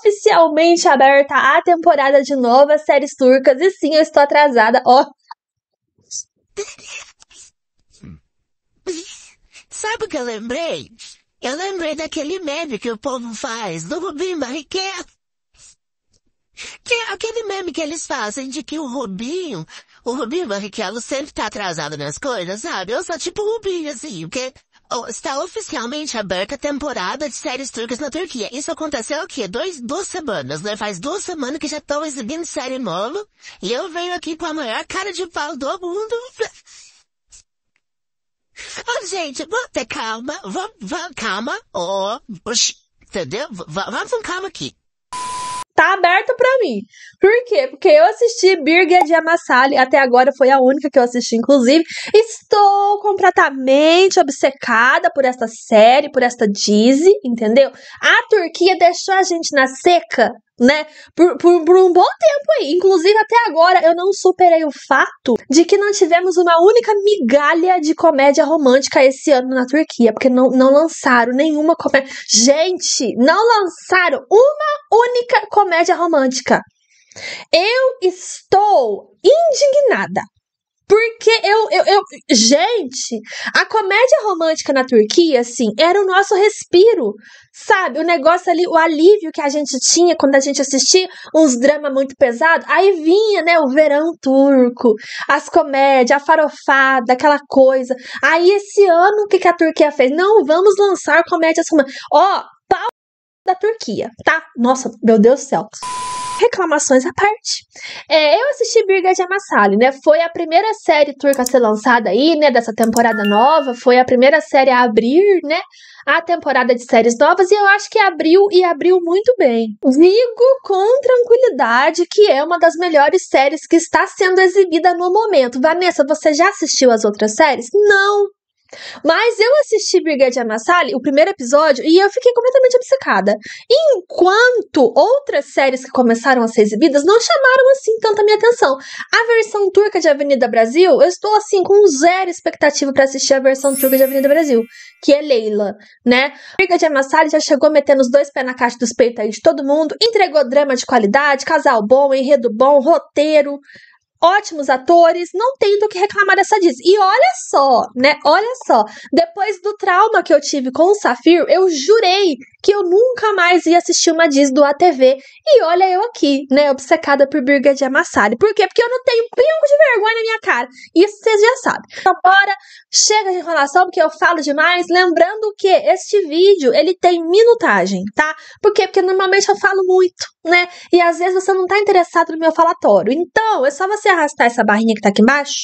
oficialmente aberta a temporada de novas séries turcas. E sim, eu estou atrasada, ó. Sabe o que eu lembrei? Eu lembrei daquele meme que o povo faz do Rubim Barrichello. Que é aquele meme que eles fazem de que o Rubinho, o Rubinho Barrichello sempre tá atrasado nas coisas, sabe? Eu sou tipo o Rubinho, assim, porque Oh, está oficialmente aberta a temporada de séries turcas na Turquia. Isso aconteceu o quê? Dois, duas semanas, né? Faz duas semanas que já estão exibindo série nova. E eu venho aqui com a maior cara de pau do mundo. Oh, gente, ter calma. Vamos, vamos, calma. Oh, entendeu? Vamos com calma aqui tá aberto para mim. Por quê? Porque eu assisti Birger de Amassali, até agora foi a única que eu assisti, inclusive. Estou completamente obcecada por esta série, por esta Dizzy, entendeu? A Turquia deixou a gente na seca né? Por, por, por, um bom tempo aí. Inclusive, até agora, eu não superei o fato de que não tivemos uma única migalha de comédia romântica esse ano na Turquia, porque não, não lançaram nenhuma comédia. Gente, não lançaram uma única comédia romântica. Eu estou indignada. Porque eu, eu, eu, Gente, a comédia romântica na Turquia, assim, era o nosso respiro. Sabe? O negócio ali, o alívio que a gente tinha quando a gente assistia uns dramas muito pesados. Aí vinha, né? O verão turco, as comédias, a farofada, aquela coisa. Aí esse ano, o que, que a Turquia fez? Não, vamos lançar comédias românticas. Ó, pau da Turquia, tá? Nossa, meu Deus do céu reclamações à parte. É, eu assisti Birger de Amassali, né? Foi a primeira série turca a ser lançada aí, né? Dessa temporada nova. Foi a primeira série a abrir, né? A temporada de séries novas. E eu acho que abriu e abriu muito bem. Digo com tranquilidade que é uma das melhores séries que está sendo exibida no momento. Vanessa, você já assistiu as outras séries? Não! Mas eu assisti Brigade Amassalli, o primeiro episódio, e eu fiquei completamente obcecada. Enquanto outras séries que começaram a ser exibidas não chamaram assim tanta minha atenção. A versão turca de Avenida Brasil, eu estou assim com zero expectativa para assistir a versão turca de Avenida Brasil, que é Leila, né? Brigade Amassalli já chegou metendo os dois pés na caixa dos peitos aí de todo mundo, entregou drama de qualidade, casal bom, enredo bom, roteiro, ótimos atores, não tem do que reclamar dessa Disney. E olha só, né? Olha só, depois do trauma que eu tive com o Safir, eu jurei que eu nunca mais ia assistir uma Disney do ATV. E olha eu aqui, né, obcecada por Birgit Amassari. Por quê? Porque eu não tenho brinco pingo de vergonha na minha cara. Isso vocês já sabem. Então bora, chega de enrolação, porque eu falo demais. Lembrando que este vídeo, ele tem minutagem, tá? Por quê? Porque normalmente eu falo muito, né? E às vezes você não tá interessado no meu falatório. Então, é só você arrastar essa barrinha que tá aqui embaixo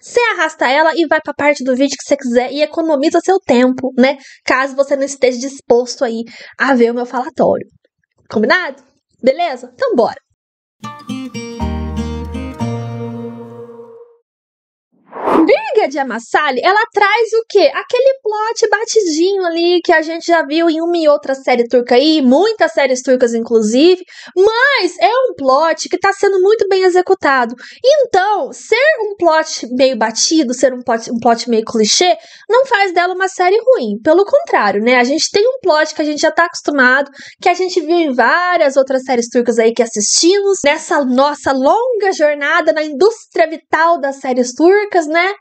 você arrasta ela e vai para a parte do vídeo que você quiser e economiza seu tempo, né? Caso você não esteja disposto aí a ver o meu falatório. Combinado? Beleza? Então bora. de Amassali, ela traz o quê? Aquele plot batidinho ali que a gente já viu em uma e outra série turca aí, muitas séries turcas inclusive, mas é um plot que está sendo muito bem executado. Então, ser um plot meio batido, ser um plot, um plot meio clichê, não faz dela uma série ruim. Pelo contrário, né? A gente tem um plot que a gente já está acostumado, que a gente viu em várias outras séries turcas aí que assistimos, nessa nossa longa jornada na indústria vital das séries turcas, né?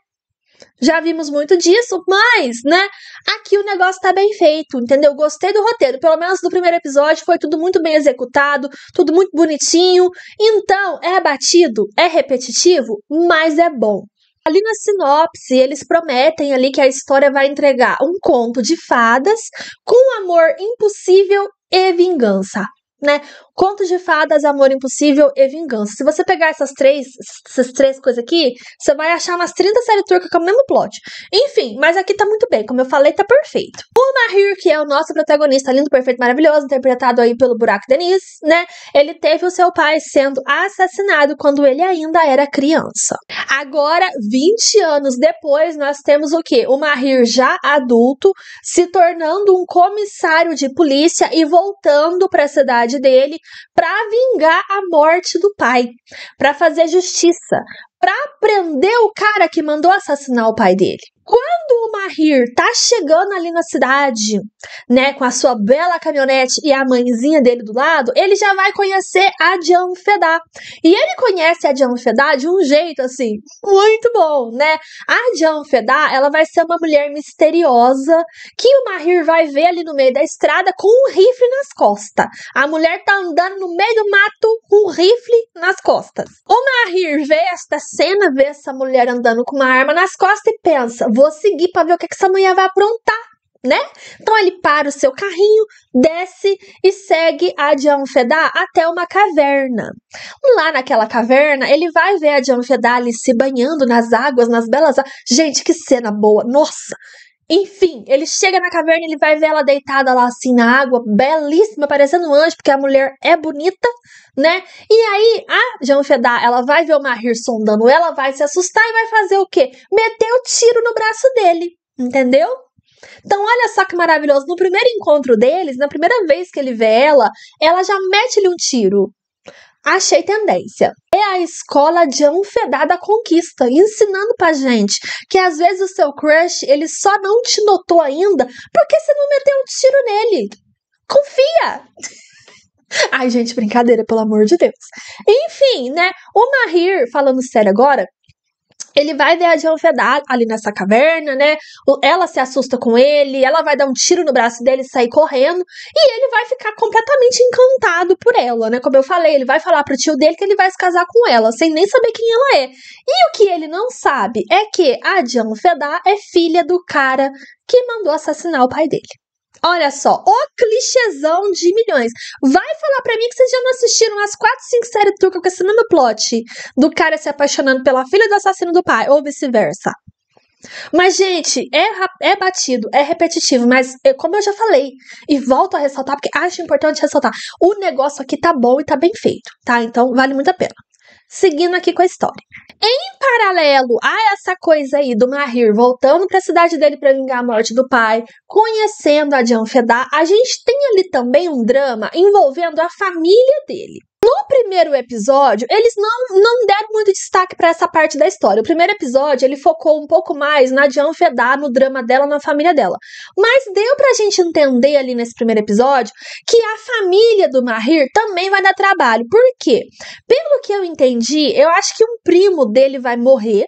Já vimos muito disso, mas, né, aqui o negócio tá bem feito, entendeu? Gostei do roteiro, pelo menos do primeiro episódio, foi tudo muito bem executado, tudo muito bonitinho. Então, é batido, é repetitivo, mas é bom. Ali na sinopse, eles prometem ali que a história vai entregar um conto de fadas com amor impossível e vingança. Né? Contos de Fadas, Amor Impossível e Vingança. Se você pegar essas três, essas três coisas aqui, você vai achar umas 30 séries turcas com o mesmo plot. Enfim, mas aqui tá muito bem, como eu falei, tá perfeito. O Mahir, que é o nosso protagonista lindo, perfeito, maravilhoso, interpretado aí pelo Buraco Denis, né? Ele teve o seu pai sendo assassinado quando ele ainda era criança. Agora, 20 anos depois, nós temos o quê? O Mahir já adulto, se tornando um comissário de polícia e voltando para a cidade dele para vingar a morte do pai, para fazer justiça, para prender o cara que mandou assassinar o pai dele. Quando o Mahir tá chegando ali na cidade, né, com a sua bela caminhonete e a mãezinha dele do lado, ele já vai conhecer a Jan Fedá. E ele conhece a Jan Fedá de um jeito assim, muito bom, né? A Jan Fedá, ela vai ser uma mulher misteriosa que o Mahir vai ver ali no meio da estrada com um rifle nas costas. A mulher tá andando no meio do mato com um rifle nas costas. O Mahir vê esta cena vê essa mulher andando com uma arma nas costas e pensa: vou seguir para ver o que, que essa mulher vai aprontar. Né? Então ele para o seu carrinho, desce e segue a Janfedá até uma caverna. Lá naquela caverna, ele vai ver a Janfedá ali se banhando nas águas, nas belas. Gente, que cena boa! Nossa! Enfim, ele chega na caverna, ele vai ver ela deitada lá assim na água, belíssima, parecendo um anjo, porque a mulher é bonita, né? E aí, a Jean Fedá, ela vai ver o Mahir sondando ela, vai se assustar e vai fazer o quê? Meter o um tiro no braço dele, entendeu? Então, olha só que maravilhoso. No primeiro encontro deles, na primeira vez que ele vê ela, ela já mete-lhe um tiro. Achei tendência. É a escola de anfedada conquista, ensinando pra gente que às vezes o seu crush, ele só não te notou ainda porque você não meteu um tiro nele. Confia! Ai, gente, brincadeira, pelo amor de Deus. Enfim, né? O Mahir, falando sério agora, ele vai ver a Jeanfedá ali nessa caverna, né? Ela se assusta com ele, ela vai dar um tiro no braço dele e sair correndo, e ele vai ficar completamente encantado por ela, né? Como eu falei, ele vai falar pro tio dele que ele vai se casar com ela, sem nem saber quem ela é. E o que ele não sabe é que a Jeanfedá é filha do cara que mandou assassinar o pai dele. Olha só, o clichêzão de milhões. Vai falar para mim que vocês já não assistiram as 4, 5 séries turcas com esse mesmo plot do cara se apaixonando pela filha do assassino do pai, ou vice-versa. Mas, gente, é, é batido, é repetitivo, mas é, como eu já falei, e volto a ressaltar, porque acho importante ressaltar, o negócio aqui tá bom e tá bem feito, tá? Então vale muito a pena seguindo aqui com a história. Em paralelo a essa coisa aí do Mahir voltando para a cidade dele para vingar a morte do pai, conhecendo a Fedah, a gente tem ali também um drama envolvendo a família dele. No primeiro episódio, eles não, não deram muito destaque para essa parte da história. O primeiro episódio, ele focou um pouco mais na Jean Fedá, no drama dela, na família dela. Mas deu pra gente entender ali nesse primeiro episódio que a família do Mahir também vai dar trabalho. Por quê? Pelo que eu entendi, eu acho que um primo dele vai morrer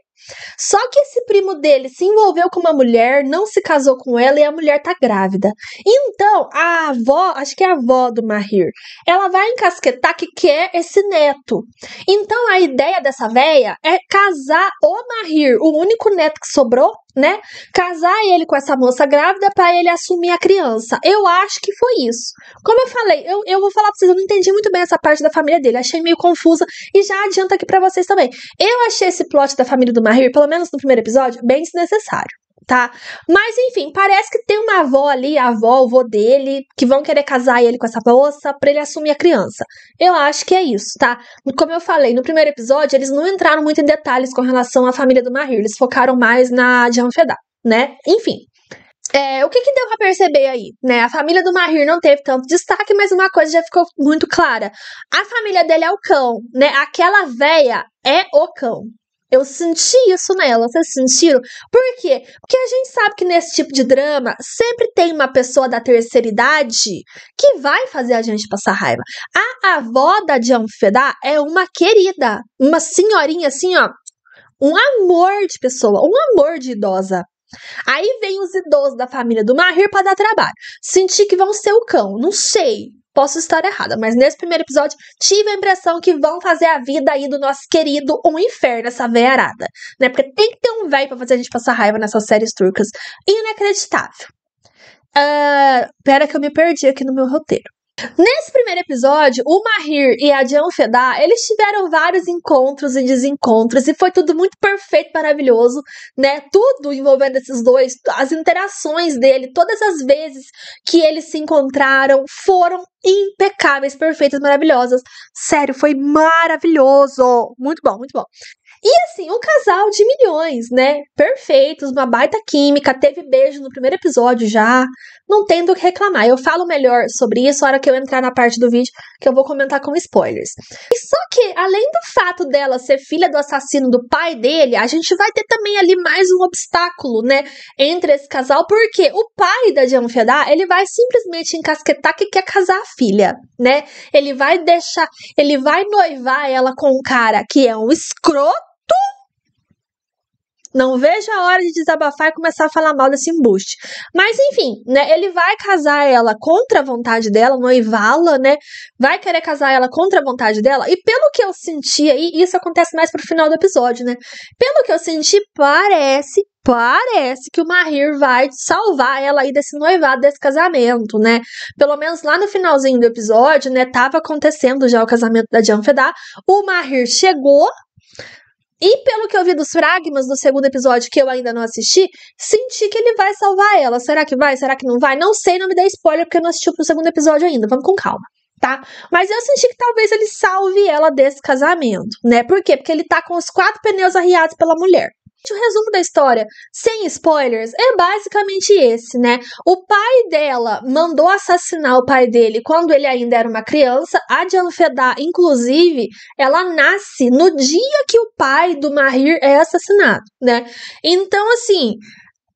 só que esse primo dele se envolveu com uma mulher, não se casou com ela e a mulher tá grávida. Então, a avó, acho que é a avó do Mahir, ela vai encasquetar que quer esse neto. Então, a ideia dessa véia é casar o Mahir, o único neto que sobrou, né? Casar ele com essa moça grávida para ele assumir a criança. Eu acho que foi isso. Como eu falei, eu, eu vou falar pra vocês, eu não entendi muito bem essa parte da família dele, achei meio confusa e já adianta aqui para vocês também. Eu achei esse plot da família do Mario, pelo menos no primeiro episódio, bem desnecessário tá? Mas enfim, parece que tem uma avó ali, a avó, o vô dele, que vão querer casar ele com essa moça para ele assumir a criança. Eu acho que é isso, tá? Como eu falei no primeiro episódio, eles não entraram muito em detalhes com relação à família do Mahir, eles focaram mais na Janfedá, né? Enfim. É, o que, que deu para perceber aí? Né? A família do Mahir não teve tanto destaque, mas uma coisa já ficou muito clara. A família dele é o cão, né? Aquela véia é o cão, eu senti isso nela, vocês sentiram? Por quê? Porque a gente sabe que nesse tipo de drama sempre tem uma pessoa da terceira idade que vai fazer a gente passar raiva. A avó da Jean Fedá é uma querida, uma senhorinha assim, ó, um amor de pessoa, um amor de idosa. Aí vem os idosos da família do Mahir para dar trabalho. Senti que vão ser o cão, não sei. Posso estar errada, mas nesse primeiro episódio tive a impressão que vão fazer a vida aí do nosso querido um inferno, essa véia arada. Né? Porque tem que ter um velho pra fazer a gente passar raiva nessas séries turcas. Inacreditável. Uh, pera que eu me perdi aqui no meu roteiro. Nesse primeiro episódio, o Mahir e a Janfedá, eles tiveram vários encontros e desencontros e foi tudo muito perfeito, maravilhoso, né? Tudo envolvendo esses dois, as interações dele, todas as vezes que eles se encontraram foram impecáveis, perfeitas, maravilhosas. Sério, foi maravilhoso. Muito bom, muito bom. E assim, um casal de milhões, né? Perfeitos, uma baita química, teve beijo no primeiro episódio já. Não tem o que reclamar. Eu falo melhor sobre isso na hora que eu entrar na parte do vídeo, que eu vou comentar com spoilers. E só que, além do fato dela ser filha do assassino do pai dele, a gente vai ter também ali mais um obstáculo, né? Entre esse casal, porque o pai da Janfedá, ele vai simplesmente encasquetar que quer casar a filha, né? Ele vai deixar, ele vai noivar ela com um cara que é um escroto não vejo a hora de desabafar e começar a falar mal desse embuste. Mas enfim, né? Ele vai casar ela contra a vontade dela, noivá-la, né? Vai querer casar ela contra a vontade dela. E pelo que eu senti aí, isso acontece mais pro final do episódio, né? Pelo que eu senti, parece, parece que o Mahir vai salvar ela aí desse noivado, desse casamento, né? Pelo menos lá no finalzinho do episódio, né? Tava acontecendo já o casamento da Janfedá. O Mahir chegou, e pelo que eu vi dos fragmas do segundo episódio, que eu ainda não assisti, senti que ele vai salvar ela. Será que vai? Será que não vai? Não sei, não me dê spoiler, porque eu não assisti o segundo episódio ainda. Vamos com calma. Tá? Mas eu senti que talvez ele salve ela desse casamento, né? Por quê? Porque ele tá com os quatro pneus arriados pela mulher. O resumo da história, sem spoilers, é basicamente esse, né? O pai dela mandou assassinar o pai dele quando ele ainda era uma criança. A Janfedá, inclusive, ela nasce no dia que o pai do Mahir é assassinado, né? Então, assim,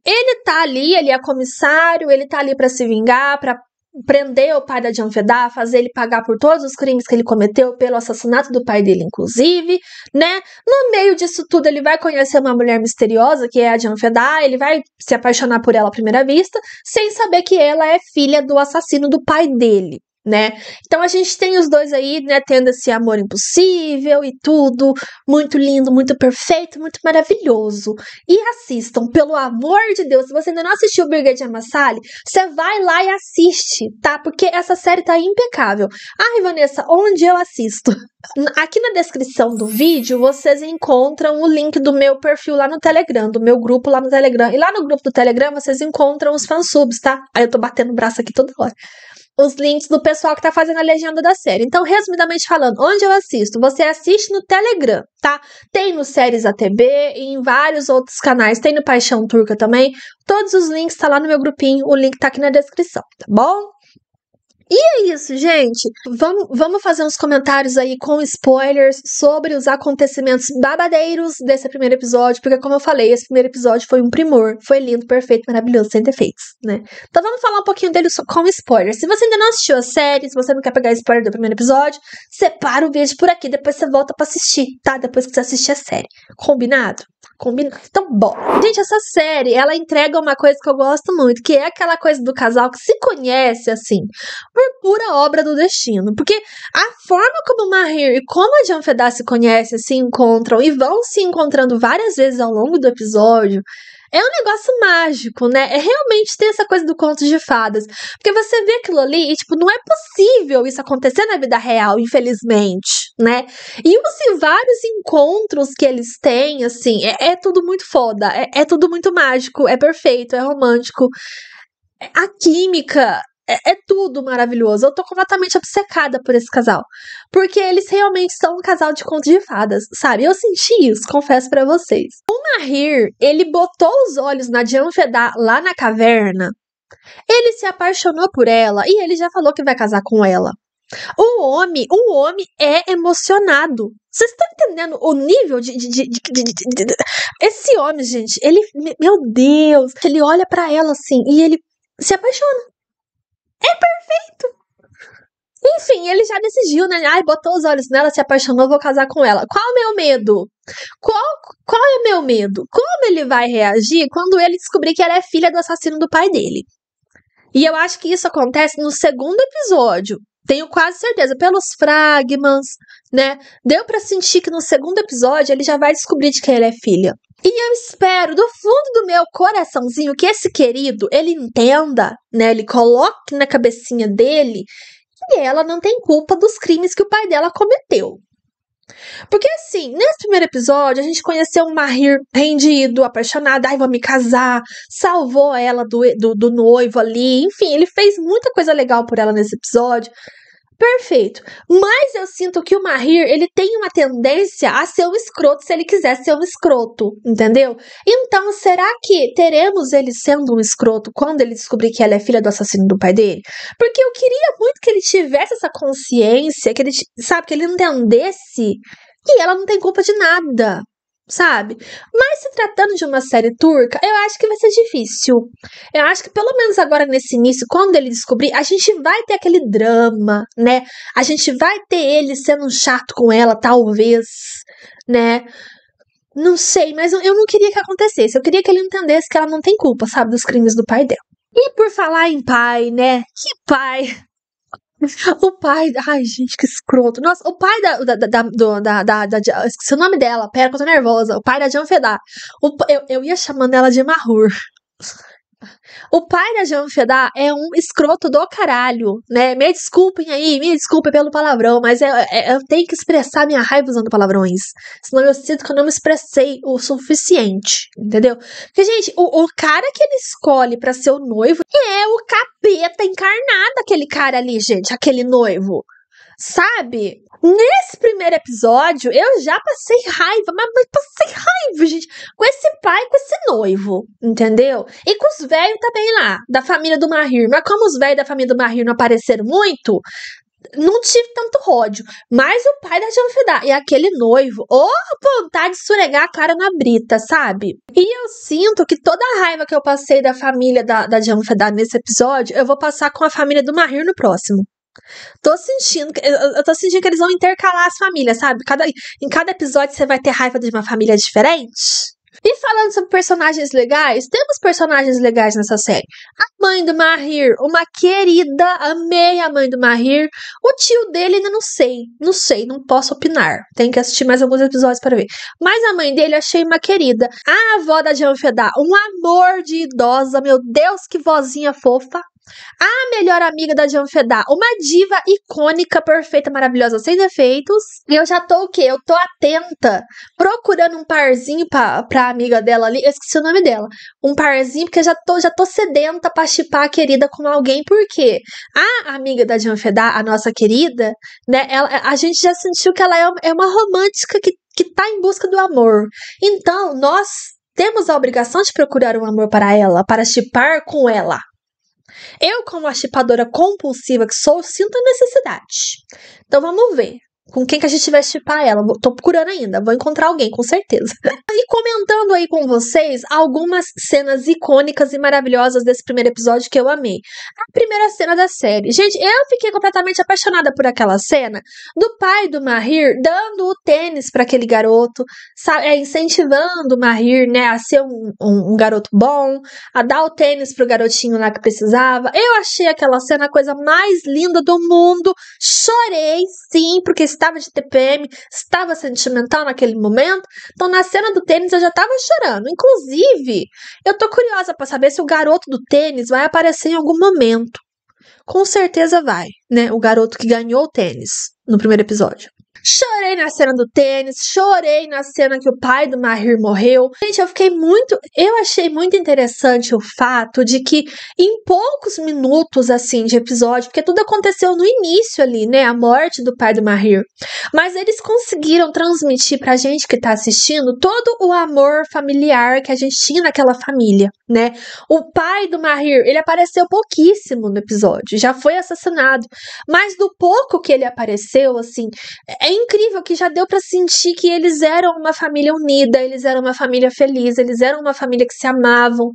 ele tá ali, ele é comissário, ele tá ali para se vingar, para prender o pai da Janvedá, fazer ele pagar por todos os crimes que ele cometeu, pelo assassinato do pai dele, inclusive, né? No meio disso tudo, ele vai conhecer uma mulher misteriosa, que é a Janvedá, ele vai se apaixonar por ela à primeira vista, sem saber que ela é filha do assassino do pai dele né? Então a gente tem os dois aí, né, tendo esse amor impossível e tudo, muito lindo, muito perfeito, muito maravilhoso. E assistam, pelo amor de Deus, se você ainda não assistiu de Amassali, você vai lá e assiste, tá? Porque essa série tá impecável. Ai, Vanessa, onde eu assisto? Aqui na descrição do vídeo vocês encontram o link do meu perfil lá no Telegram, do meu grupo lá no Telegram. E lá no grupo do Telegram vocês encontram os fansubs, tá? Aí eu tô batendo o braço aqui toda hora os links do pessoal que tá fazendo a legenda da série. Então, resumidamente falando, onde eu assisto? Você assiste no Telegram, tá? Tem no Séries ATB e em vários outros canais, tem no Paixão Turca também. Todos os links tá lá no meu grupinho, o link tá aqui na descrição, tá bom? E é isso, gente. Vamos, vamos fazer uns comentários aí com spoilers sobre os acontecimentos babadeiros desse primeiro episódio, porque, como eu falei, esse primeiro episódio foi um primor. Foi lindo, perfeito, maravilhoso, sem defeitos, né? Então vamos falar um pouquinho dele com spoilers. Se você ainda não assistiu a série, se você não quer pegar spoiler do primeiro episódio, separa o vídeo por aqui, depois você volta para assistir, tá? Depois que você assistir a série. Combinado? combina. Então, bom. Gente, essa série, ela entrega uma coisa que eu gosto muito, que é aquela coisa do casal que se conhece, assim, por pura obra do destino. Porque a forma como o Mahir e como a Fedá se conhecem, se encontram e vão se encontrando várias vezes ao longo do episódio, é um negócio mágico, né? É realmente ter essa coisa do conto de fadas. Porque você vê aquilo ali e, tipo, não é possível isso acontecer na vida real, infelizmente, né? E os vários encontros que eles têm, assim, é, é tudo muito foda, é, é tudo muito mágico, é perfeito, é romântico. É, a química é, é, tudo maravilhoso. Eu tô completamente obcecada por esse casal. Porque eles realmente são um casal de contos de fadas, sabe? Eu senti isso, confesso para vocês. O Mahir, ele botou os olhos na Janfedá lá na caverna. Ele se apaixonou por ela e ele já falou que vai casar com ela. O homem, o homem é emocionado. Vocês estão entendendo o nível de, de, de, de, Esse homem, gente, ele. Meu Deus! Ele olha para ela assim e ele se apaixona. É perfeito! Enfim, ele já decidiu, né? Ai, botou os olhos nela, se apaixonou, vou casar com ela. Qual é o meu medo? Qual, qual é meu medo? Como ele vai reagir quando ele descobrir que ela é filha do assassino do pai dele? E eu acho que isso acontece no segundo episódio. Tenho quase certeza, pelos fragmas, né? Deu para sentir que no segundo episódio ele já vai descobrir de quem ele é filha. E eu espero do fundo do meu coraçãozinho que esse querido ele entenda, né? Ele coloque na cabecinha dele que ela não tem culpa dos crimes que o pai dela cometeu. Porque assim, nesse primeiro episódio, a gente conheceu um Mahir rendido, apaixonado, ai, vou me casar, salvou ela do, do, do noivo ali, enfim, ele fez muita coisa legal por ela nesse episódio perfeito. Mas eu sinto que o Mahir, ele tem uma tendência a ser um escroto se ele quiser ser um escroto, entendeu? Então, será que teremos ele sendo um escroto quando ele descobrir que ela é filha do assassino do pai dele? Porque eu queria muito que ele tivesse essa consciência, que ele, sabe, que ele entendesse que ela não tem culpa de nada sabe? Mas se tratando de uma série turca, eu acho que vai ser difícil. Eu acho que pelo menos agora nesse início, quando ele descobrir, a gente vai ter aquele drama, né? A gente vai ter ele sendo chato com ela, talvez, né? Não sei, mas eu não queria que acontecesse. Eu queria que ele entendesse que ela não tem culpa, sabe, dos crimes do pai dela. E por falar em pai, né? Que pai! O pai. Ai, gente, que escroto. Nossa, o pai da. da, da, do, da, da, da, esqueci o nome dela. Pera que eu tô nervosa. O pai da Janfedá. Eu, eu ia chamando ela de Marrur. O pai da Jean Fedá é um escroto do caralho, né? Me desculpem aí, me desculpem pelo palavrão, mas é, é, eu tenho que expressar minha raiva usando palavrões. Senão eu sinto que eu não me expressei o suficiente, entendeu? Porque, gente, o, o cara que ele escolhe para ser o noivo é o capeta encarnado, aquele cara ali, gente, aquele noivo. Sabe? Nesse primeiro episódio, eu já passei raiva, mas, passei raiva, gente, com esse pai, com esse noivo, entendeu? E com os velhos também lá, da família do Mahir. Mas como os velhos da família do Mahir não apareceram muito, não tive tanto ódio. Mas o pai da Janfidá e aquele noivo, ou oh, vontade de suregar a cara na brita, sabe? E eu sinto que toda a raiva que eu passei da família da, da Janfidá nesse episódio, eu vou passar com a família do Mahir no próximo. Tô sentindo, eu, eu tô sentindo que eles vão intercalar as famílias, sabe? Cada, em cada episódio você vai ter raiva de uma família diferente. E falando sobre personagens legais, temos personagens legais nessa série. A mãe do Mahir, uma querida, amei a mãe do Mahir. O tio dele ainda não sei, não sei, não posso opinar. Tem que assistir mais alguns episódios para ver. Mas a mãe dele achei uma querida. A avó da Jean Fedá, um amor de idosa, meu Deus, que vozinha fofa. A melhor amiga da Fedá. uma diva icônica, perfeita, maravilhosa, sem defeitos. E eu já tô o quê? Eu tô atenta, procurando um parzinho pra, pra amiga dela ali. Eu esqueci o nome dela. Um parzinho, porque eu já tô, já tô sedenta pra chipar a querida com alguém, porque a amiga da Fedá, a nossa querida, né? Ela, a gente já sentiu que ela é, é uma romântica que, que tá em busca do amor. Então, nós temos a obrigação de procurar um amor para ela, para chipar com ela. Eu, como a chipadora compulsiva que sou, sinto a necessidade. Então vamos ver com quem que a gente vai chipar ela? Tô procurando ainda, vou encontrar alguém, com certeza. e comentando aí com vocês algumas cenas icônicas e maravilhosas desse primeiro episódio que eu amei. A primeira cena da série. Gente, eu fiquei completamente apaixonada por aquela cena do pai do Mahir dando o tênis para aquele garoto, sabe? É, incentivando o Mahir, né, a ser um, um, um garoto bom, a dar o tênis pro garotinho lá que precisava. Eu achei aquela cena a coisa mais linda do mundo. Chorei, sim, porque estava de TPM, estava sentimental naquele momento. Então, na cena do tênis, eu já estava chorando. Inclusive, eu tô curiosa para saber se o garoto do tênis vai aparecer em algum momento. Com certeza vai, né? O garoto que ganhou o tênis no primeiro episódio. Chorei na cena do tênis, chorei na cena que o pai do Mahir morreu. Gente, eu fiquei muito. Eu achei muito interessante o fato de que em poucos minutos, assim, de episódio, porque tudo aconteceu no início ali, né? A morte do pai do Mahir. Mas eles conseguiram transmitir pra gente que tá assistindo todo o amor familiar que a gente tinha naquela família, né? O pai do Mahir, ele apareceu pouquíssimo no episódio, já foi assassinado. Mas do pouco que ele apareceu, assim, é incrível que já deu para sentir que eles eram uma família unida, eles eram uma família feliz, eles eram uma família que se amavam.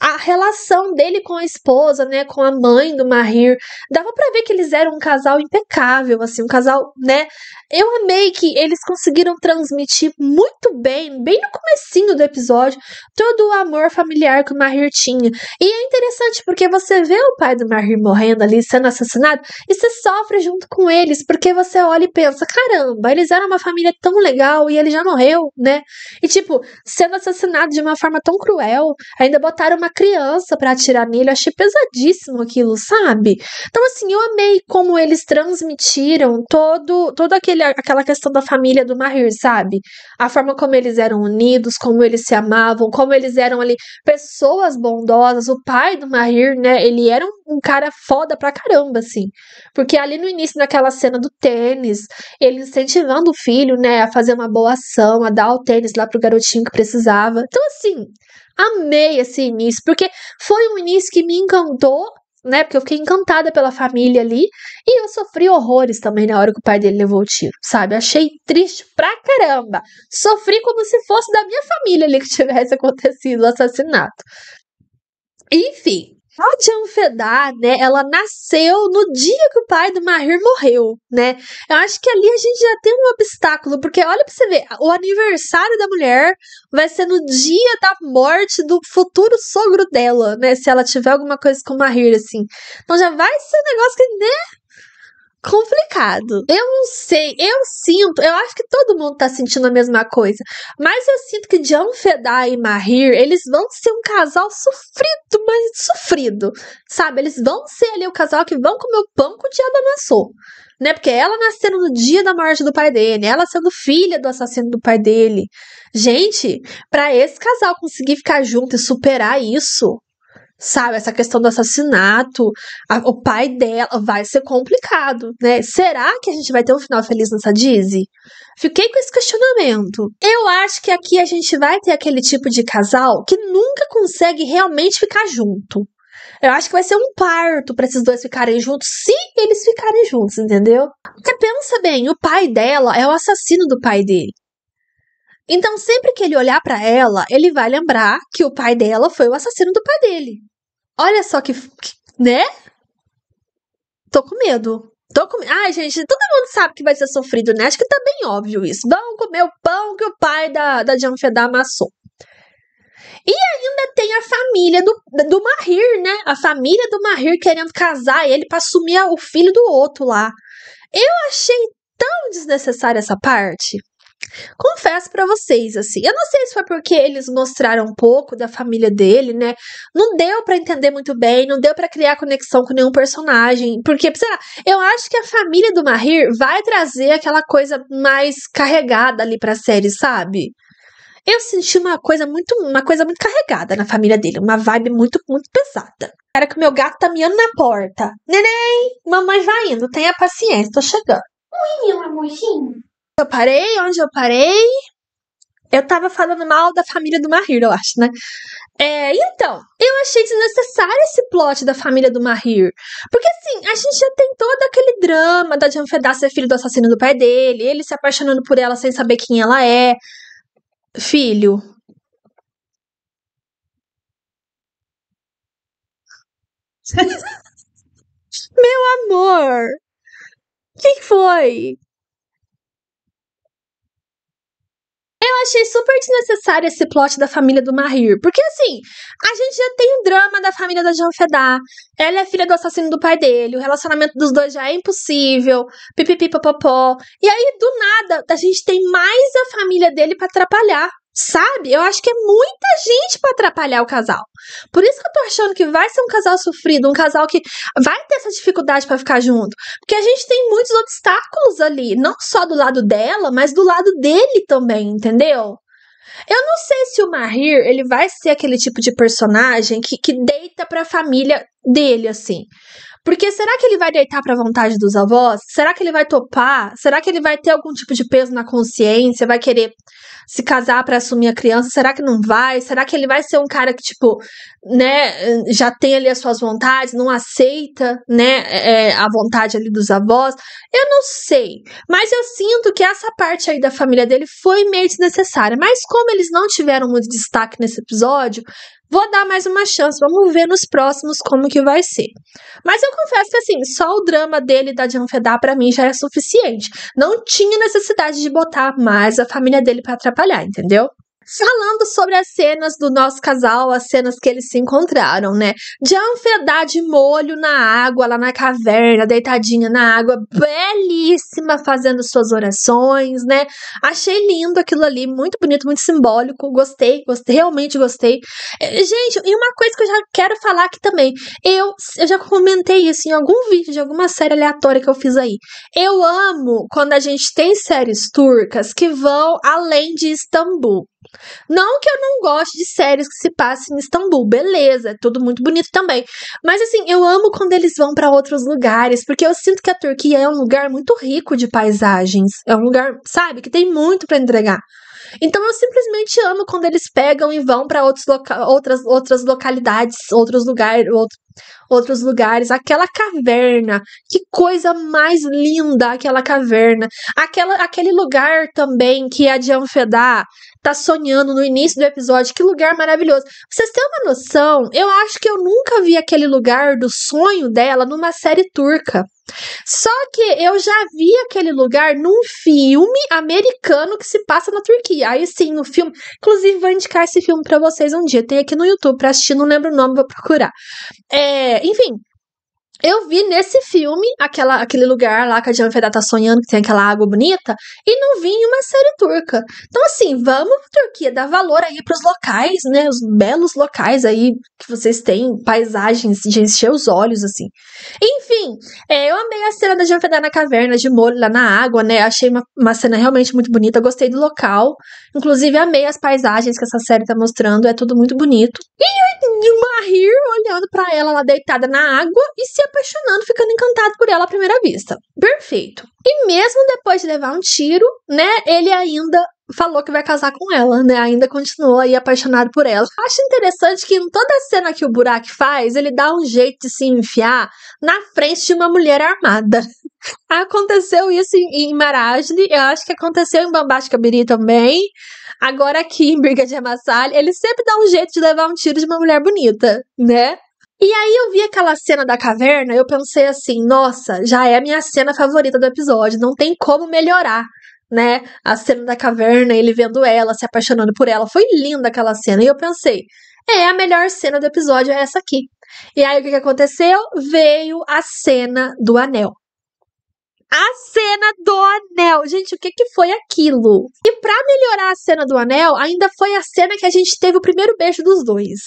A relação dele com a esposa, né, com a mãe do Mahir, dava para ver que eles eram um casal impecável, assim, um casal, né? Eu amei que eles conseguiram transmitir muito bem, bem no comecinho do episódio, todo o amor familiar que o Mahir tinha. E é interessante porque você vê o pai do Mahir morrendo ali, sendo assassinado, e você sofre junto com eles, porque você olha e pensa, caramba, eles eram uma família tão legal e ele já morreu, né? E tipo, sendo assassinado de uma forma tão cruel, ainda botaram uma criança para atirar nele, eu achei pesadíssimo aquilo, sabe? Então assim, eu amei como eles transmitiram todo todo aquele aquela questão da família do Mahir, sabe? A forma como eles eram unidos, como eles se amavam, como eles eram ali pessoas bondosas. O pai do Mahir, né, ele era um um cara foda pra caramba, assim. Porque ali no início, naquela cena do tênis, ele incentivando o filho, né, a fazer uma boa ação, a dar o tênis lá pro garotinho que precisava. Então, assim, amei esse início, porque foi um início que me encantou né? Porque eu fiquei encantada pela família ali. E eu sofri horrores também na hora que o pai dele levou o tiro, sabe? Achei triste pra caramba. Sofri como se fosse da minha família ali que tivesse acontecido o assassinato. Enfim, Claudian Fedá, né, ela nasceu no dia que o pai do Mahir morreu, né? Eu acho que ali a gente já tem um obstáculo, porque olha pra você ver, o aniversário da mulher vai ser no dia da morte do futuro sogro dela, né? Se ela tiver alguma coisa com o Mahir, assim. Então já vai ser um negócio que, né? complicado. Eu não sei, eu sinto, eu acho que todo mundo tá sentindo a mesma coisa, mas eu sinto que John Fedai e Mahir, eles vão ser um casal sofrido, mas sofrido, sabe? Eles vão ser ali o casal que vão comer o pão que o diabo amassou né? Porque ela nascendo no dia da morte do pai dele, ela sendo filha do assassino do pai dele. Gente, para esse casal conseguir ficar junto e superar isso, sabe? Essa questão do assassinato, a, o pai dela, vai ser complicado, né? Será que a gente vai ter um final feliz nessa Dizzy? Fiquei com esse questionamento. Eu acho que aqui a gente vai ter aquele tipo de casal que nunca consegue realmente ficar junto. Eu acho que vai ser um parto para esses dois ficarem juntos, se eles ficarem juntos, entendeu? Porque pensa bem, o pai dela é o assassino do pai dele. Então, sempre que ele olhar para ela, ele vai lembrar que o pai dela foi o assassino do pai dele. Olha só que. né? Tô com medo. Tô com... Ai, gente, todo mundo sabe que vai ser sofrido, né? Acho que tá bem óbvio isso. Vão comer o pão que o pai da, da Janfedá amassou. E ainda tem a família do, do Mahir, né? A família do Mahir querendo casar ele pra assumir o filho do outro lá. Eu achei tão desnecessária essa parte. Confesso para vocês, assim, eu não sei se foi porque eles mostraram um pouco da família dele, né? Não deu para entender muito bem, não deu para criar conexão com nenhum personagem, porque, sei lá, eu acho que a família do Mahir vai trazer aquela coisa mais carregada ali pra série, sabe? Eu senti uma coisa muito, uma coisa muito carregada na família dele, uma vibe muito, muito pesada. Era que o meu gato tá miando na porta. Neném, mamãe vai indo, tenha paciência, tô chegando. Oi, meu amorzinho eu parei, onde eu parei. Eu tava falando mal da família do Mahir, eu acho, né? É, então, eu achei desnecessário esse plot da família do Mahir. Porque, assim, a gente já tem todo aquele drama da Janfedá ser filho do assassino do pai dele, ele se apaixonando por ela sem saber quem ela é. Filho. Meu amor! O que foi? Eu achei super desnecessário esse plot da família do Mahir. Porque, assim, a gente já tem o drama da família da Janfedá. Ela é filha do assassino do pai dele. O relacionamento dos dois já é impossível. Pipipipopopó. E aí, do nada, a gente tem mais a família dele para atrapalhar. Sabe? Eu acho que é muita gente para atrapalhar o casal. Por isso que eu tô achando que vai ser um casal sofrido, um casal que vai ter essa dificuldade para ficar junto. Porque a gente tem muitos obstáculos ali, não só do lado dela, mas do lado dele também, entendeu? Eu não sei se o Mahir, ele vai ser aquele tipo de personagem que, que deita pra família dele, assim. Porque será que ele vai deitar para a vontade dos avós? Será que ele vai topar? Será que ele vai ter algum tipo de peso na consciência? Vai querer se casar para assumir a criança? Será que não vai? Será que ele vai ser um cara que, tipo, né, já tem ali as suas vontades, não aceita, né, é, é, a vontade ali dos avós? Eu não sei. Mas eu sinto que essa parte aí da família dele foi meio desnecessária. Mas como eles não tiveram muito destaque nesse episódio, Vou dar mais uma chance, vamos ver nos próximos como que vai ser. Mas eu confesso que assim, só o drama dele da Janfedá para mim já é suficiente. Não tinha necessidade de botar mais a família dele para atrapalhar, entendeu? Falando sobre as cenas do nosso casal, as cenas que eles se encontraram, né? Jan fedar de molho na água, lá na caverna, deitadinha na água, belíssima, fazendo suas orações, né? Achei lindo aquilo ali, muito bonito, muito simbólico. Gostei, gostei, realmente gostei. É, gente, e uma coisa que eu já quero falar aqui também. Eu, eu já comentei isso em algum vídeo de alguma série aleatória que eu fiz aí. Eu amo quando a gente tem séries turcas que vão além de Istambul. Não que eu não goste de séries que se passem em Istambul, beleza, é tudo muito bonito também. Mas assim, eu amo quando eles vão para outros lugares, porque eu sinto que a Turquia é um lugar muito rico de paisagens. É um lugar, sabe, que tem muito para entregar. Então eu simplesmente amo quando eles pegam e vão para outros loca outras, outras localidades, outros lugares, outro, outros lugares, aquela caverna, que coisa mais linda aquela caverna, aquela, aquele lugar também que a Janfedá tá sonhando no início do episódio, que lugar maravilhoso. Vocês têm uma noção? Eu acho que eu nunca vi aquele lugar do sonho dela numa série turca. Só que eu já vi aquele lugar num filme americano que se passa na Turquia. Aí sim, no filme. Inclusive, vou indicar esse filme para vocês um dia. Tem aqui no YouTube pra assistir, não lembro o nome, vou procurar. É, é, enfim, eu vi nesse filme aquela, aquele lugar lá que a Jennifer tá sonhando, que tem aquela água bonita, e não vi em uma série turca. Então, assim, vamos, Turquia, dar valor aí pros locais, né? Os belos locais aí que vocês têm, paisagens de encher os olhos, assim. Enfim, é, eu amei a cena da Janfeda na caverna, de molho lá na água, né? Achei uma, uma cena realmente muito bonita, gostei do local. Inclusive, amei as paisagens que essa série tá mostrando, é tudo muito bonito. E eu de Mahir olhando para ela lá deitada na água e se apaixonando, ficando encantado por ela à primeira vista. Perfeito. E mesmo depois de levar um tiro, né, ele ainda falou que vai casar com ela, né? Ainda continuou aí apaixonado por ela. Acho interessante que em toda cena que o Burak faz, ele dá um jeito de se enfiar na frente de uma mulher armada. Aconteceu isso em, em Marajli, eu acho que aconteceu em Cabiri também. Agora aqui em Briga de ele sempre dá um jeito de levar um tiro de uma mulher bonita, né? E aí eu vi aquela cena da caverna, eu pensei assim, nossa, já é a minha cena favorita do episódio, não tem como melhorar, né? A cena da caverna, ele vendo ela, se apaixonando por ela, foi linda aquela cena. E eu pensei, é a melhor cena do episódio é essa aqui. E aí o que aconteceu? Veio a cena do anel a cena do anel. Gente, o que, que foi aquilo? E para melhorar a cena do anel, ainda foi a cena que a gente teve o primeiro beijo dos dois.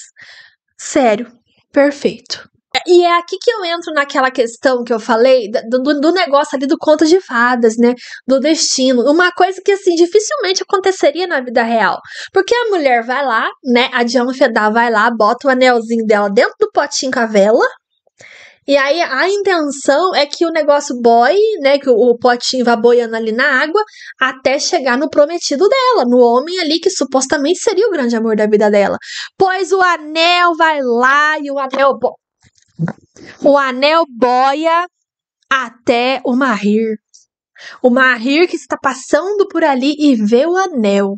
Sério, perfeito. E é aqui que eu entro naquela questão que eu falei do, do, do negócio ali do conto de fadas, né? Do destino. Uma coisa que, assim, dificilmente aconteceria na vida real. Porque a mulher vai lá, né? A Fedá vai lá, bota o anelzinho dela dentro do potinho com a vela, e aí a intenção é que o negócio boie, né? Que o, o potinho vá boiando ali na água até chegar no prometido dela, no homem ali que supostamente seria o grande amor da vida dela. Pois o anel vai lá e o anel. Bo... O anel boia até o Mahir. O Mahir que está passando por ali e vê o anel.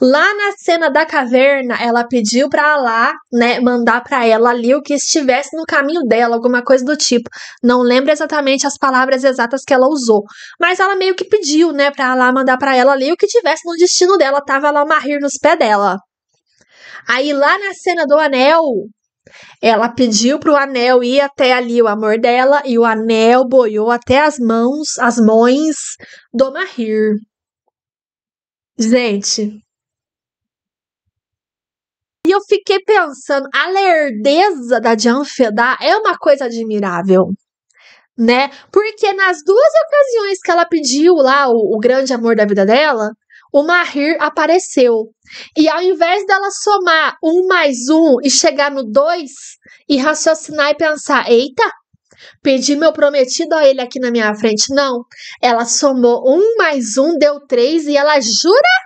Lá na cena da caverna, ela pediu para Alá, né, mandar para ela ali o que estivesse no caminho dela, alguma coisa do tipo. Não lembro exatamente as palavras exatas que ela usou, mas ela meio que pediu, né, para Alá mandar para ela ali o que tivesse no destino dela, tava lá o Mahir nos pés dela. Aí lá na cena do anel, ela pediu para o anel ir até ali o amor dela e o anel boiou até as mãos, as mães do Mahir. Gente, e eu fiquei pensando, a lerdeza da Fedá é uma coisa admirável né? Porque nas duas ocasiões que ela pediu lá o, o, grande amor da vida dela, o Mahir apareceu. E ao invés dela somar um mais um e chegar no dois e raciocinar e pensar, eita, pedi meu prometido a ele aqui na minha frente. Não, ela somou um mais um, deu três e ela jura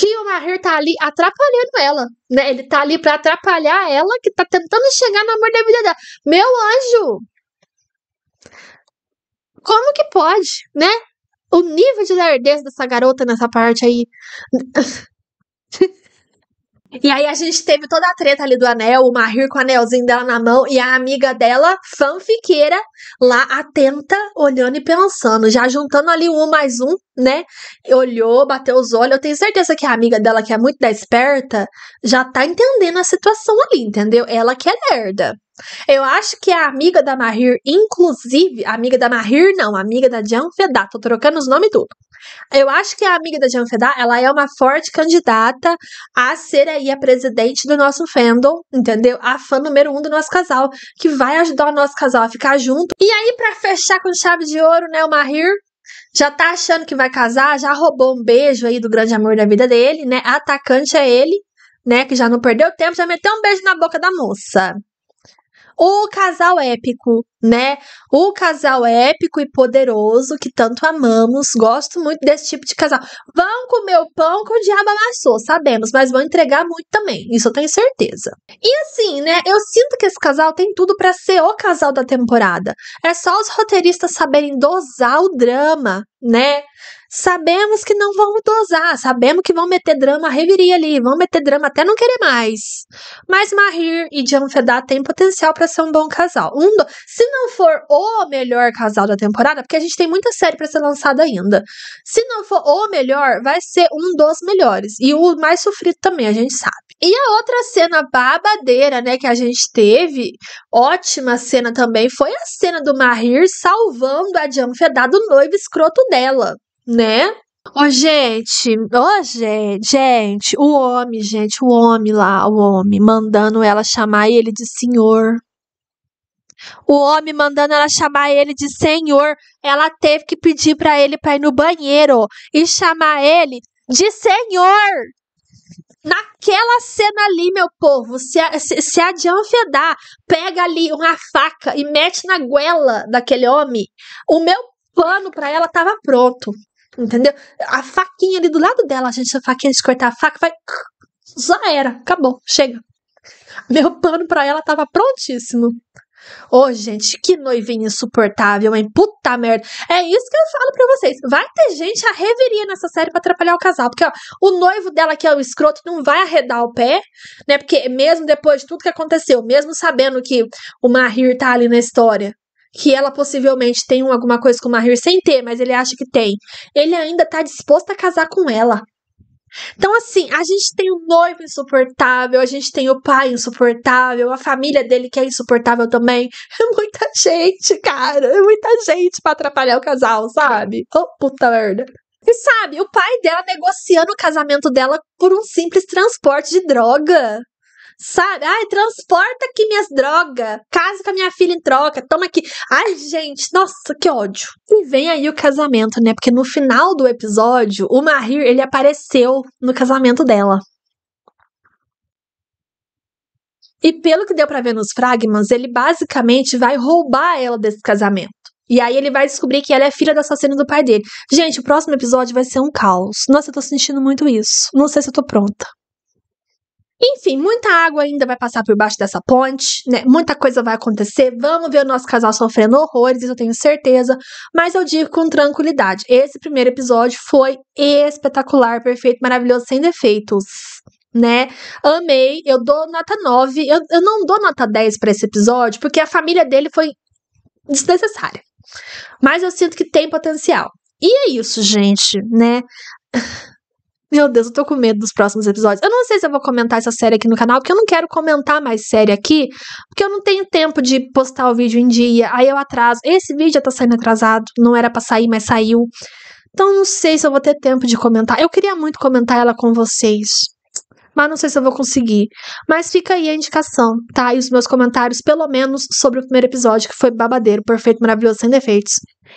que o Maher tá ali atrapalhando ela, né? Ele tá ali para atrapalhar ela que tá tentando chegar no amor da vida dela. Meu anjo! Como que pode, né? O nível de lerdeza dessa garota nessa parte aí. E aí a gente teve toda a treta ali do anel, o Mahir com o anelzinho dela na mão e a amiga dela, fanfiqueira, lá atenta, olhando e pensando, já juntando ali um mais um, né? Olhou, bateu os olhos. Eu tenho certeza que a amiga dela, que é muito da esperta, já tá entendendo a situação ali, entendeu? Ela que é lerda. Eu acho que a amiga da Mahir, inclusive, a amiga da Mahir não, amiga da Janfedá, tô trocando os nomes tudo. Eu acho que a amiga da Janfedá, ela é uma forte candidata a ser aí a presidente do nosso fandom, entendeu? A fã número um do nosso casal, que vai ajudar o nosso casal a ficar junto. E aí, para fechar com chave de ouro, né, o Mahir já tá achando que vai casar, já roubou um beijo aí do grande amor da vida dele, né? Atacante é ele, né? Que já não perdeu tempo, já meteu um beijo na boca da moça. O casal épico né? O casal épico e poderoso que tanto amamos. Gosto muito desse tipo de casal. Vão comer o pão que o diabo amassou, sabemos, mas vão entregar muito também. Isso eu tenho certeza. E assim, né? Eu sinto que esse casal tem tudo para ser o casal da temporada. É só os roteiristas saberem dosar o drama, né? Sabemos que não vão dosar, sabemos que vão meter drama reviria ali, vão meter drama até não querer mais. Mas Mahir e Fedá têm potencial para ser um bom casal. Um, do... se não for o melhor casal da temporada, porque a gente tem muita série para ser lançada ainda. Se não for o melhor, vai ser um dos melhores. E o mais sofrido também, a gente sabe. E a outra cena babadeira, né, que a gente teve, ótima cena também, foi a cena do Mahir salvando a Janfedá do noivo escroto dela, né? Ô, oh, gente, ô, oh, gente, gente, o homem, gente, o homem lá, o homem, mandando ela chamar ele de senhor. O homem mandando ela chamar ele de senhor, ela teve que pedir para ele para ir no banheiro e chamar ele de senhor. Naquela cena ali, meu povo, se se, se a pega ali uma faca e mete na goela daquele homem, o meu pano para ela tava pronto. Entendeu? A faquinha ali do lado dela, gente, a faquinha de cortar a faca, vai. Já era, acabou, chega. Meu pano para ela tava prontíssimo. Ô, oh, gente, que noivinha insuportável, hein? Puta merda. É isso que eu falo pra vocês. Vai ter gente a reveria nessa série pra atrapalhar o casal. Porque, ó, o noivo dela, que é o escroto, não vai arredar o pé, né? Porque mesmo depois de tudo que aconteceu, mesmo sabendo que o Mahir tá ali na história, que ela possivelmente tem alguma coisa com o Mahir sem ter, mas ele acha que tem, ele ainda tá disposto a casar com ela. Então, assim, a gente tem o noivo insuportável, a gente tem o pai insuportável, a família dele que é insuportável também. É muita gente, cara. É muita gente para atrapalhar o casal, sabe? Ô, oh, puta merda. E sabe, o pai dela negociando o casamento dela por um simples transporte de droga sabe? Ai, transporta aqui minhas drogas, casa com a minha filha em troca, toma aqui. Ai, gente, nossa, que ódio. E vem aí o casamento, né? Porque no final do episódio, o Mahir, ele apareceu no casamento dela. E pelo que deu para ver nos fragmas, ele basicamente vai roubar ela desse casamento. E aí ele vai descobrir que ela é filha do assassino do pai dele. Gente, o próximo episódio vai ser um caos. Nossa, eu tô sentindo muito isso. Não sei se eu tô pronta. Enfim, muita água ainda vai passar por baixo dessa ponte, né? Muita coisa vai acontecer. Vamos ver o nosso casal sofrendo horrores, isso eu tenho certeza. Mas eu digo com tranquilidade: esse primeiro episódio foi espetacular, perfeito, maravilhoso, sem defeitos né? Amei, eu dou nota 9. Eu, eu não dou nota 10 para esse episódio, porque a família dele foi desnecessária. Mas eu sinto que tem potencial. E é isso, gente, né? Meu Deus, eu tô com medo dos próximos episódios. Eu não sei se eu vou comentar essa série aqui no canal, porque eu não quero comentar mais série aqui, porque eu não tenho tempo de postar o vídeo em dia. Aí eu atraso. Esse vídeo já tá saindo atrasado, não era para sair, mas saiu. Então não sei se eu vou ter tempo de comentar. Eu queria muito comentar ela com vocês mas não sei se eu vou conseguir. Mas fica aí a indicação, tá? E os meus comentários, pelo menos, sobre o primeiro episódio, que foi babadeiro, perfeito, maravilhoso, sem defeitos.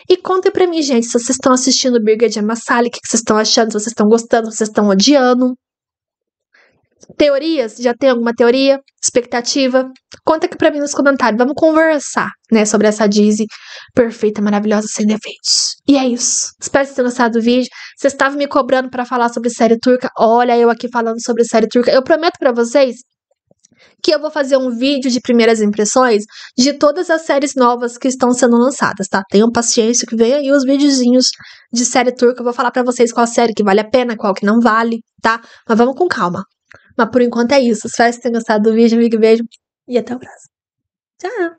E contem pra mim, gente, se vocês estão assistindo o Birgit Amassali, o que vocês estão achando, se vocês estão gostando, se vocês estão odiando. Teorias? Já tem alguma teoria? Expectativa? Conta aqui pra mim nos comentários. Vamos conversar, né, sobre essa Dizzy perfeita, maravilhosa, sem defeitos. E é isso. Espero que vocês tenham gostado do vídeo. Vocês estavam me cobrando para falar sobre série turca. Olha, eu aqui falando sobre série turca. Eu prometo para vocês que eu vou fazer um vídeo de primeiras impressões de todas as séries novas que estão sendo lançadas, tá? Tenham paciência que vem aí os videozinhos de série turca. Eu vou falar para vocês qual série que vale a pena, qual que não vale, tá? Mas vamos com calma. Mas por enquanto é isso. Espero que vocês tenham gostado do vídeo. Amigo, beijo. E até o próximo. Tchau!